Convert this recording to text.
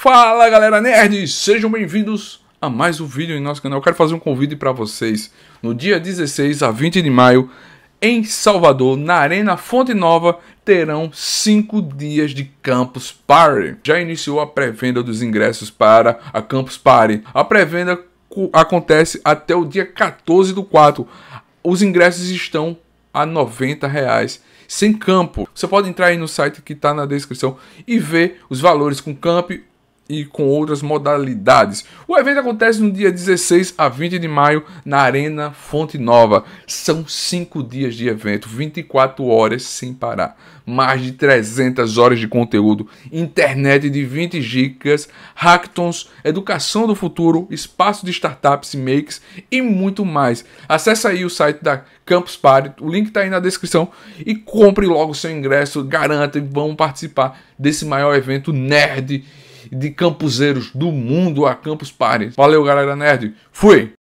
Fala galera nerds, sejam bem-vindos a mais um vídeo em nosso canal. Eu quero fazer um convite para vocês no dia 16 a 20 de maio em Salvador, na Arena Fonte Nova, terão 5 dias de Campus Party. Já iniciou a pré-venda dos ingressos para a Campus Party. A pré-venda acontece até o dia 14 do 4. Os ingressos estão a 90 reais sem campo. Você pode entrar aí no site que está na descrição e ver os valores com campo e com outras modalidades. O evento acontece no dia 16 a 20 de maio na Arena Fonte Nova. São cinco dias de evento, 24 horas sem parar. Mais de 300 horas de conteúdo, internet de 20 gigas, hacktons, educação do futuro, espaço de startups e makes e muito mais. Acesse aí o site da Campus Party, o link está aí na descrição e compre logo seu ingresso, garanta e vamos participar desse maior evento nerd de campuseiros do mundo a campus pares. Valeu, galera nerd. Fui!